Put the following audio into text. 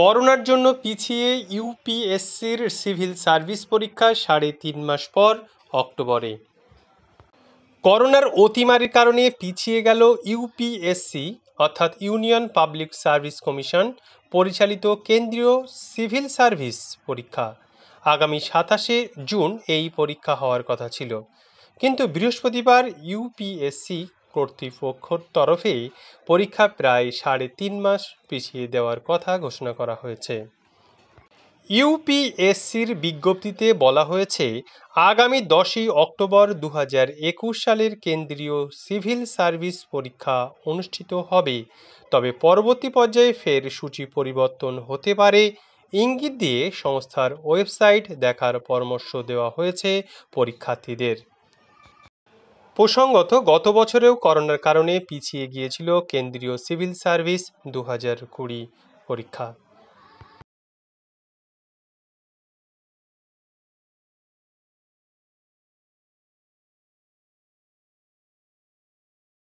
করোনার জন্য পিছিয়ে ইউপিএসসির সিভিল সার্ভিস পরীক্ষা সাড়ে তিন মাস পর অক্টোবরে করোনার অতিমারির কারণে পিছিয়ে গেল ইউপিএসসি অর্থাৎ ইউনিয়ন পাবলিক সার্ভিস কমিশন পরিচালিত কেন্দ্রীয় সিভিল সার্ভিস পরীক্ষা আগামী সাতাশে জুন এই পরীক্ষা হওয়ার কথা ছিল কিন্তু বৃহস্পতিবার ইউপিএসসি কর্তৃপক্ষর তরফে পরীক্ষা প্রায় সাড়ে তিন মাস পিছিয়ে দেওয়ার কথা ঘোষণা করা হয়েছে ইউপিএসসির বিজ্ঞপ্তিতে বলা হয়েছে আগামী দশই অক্টোবর দু সালের কেন্দ্রীয় সিভিল সার্ভিস পরীক্ষা অনুষ্ঠিত হবে তবে পরবর্তী পর্যায়ে ফের সূচি পরিবর্তন হতে পারে ইঙ্গিত দিয়ে সংস্থার ওয়েবসাইট দেখার পরামর্শ দেওয়া হয়েছে পরীক্ষার্থীদের প্রসঙ্গত গত বছরেও করোনার কারণে পিছিয়ে গিয়েছিল কেন্দ্রীয় সিভিল সার্ভিস দু হাজার কুড়ি পরীক্ষা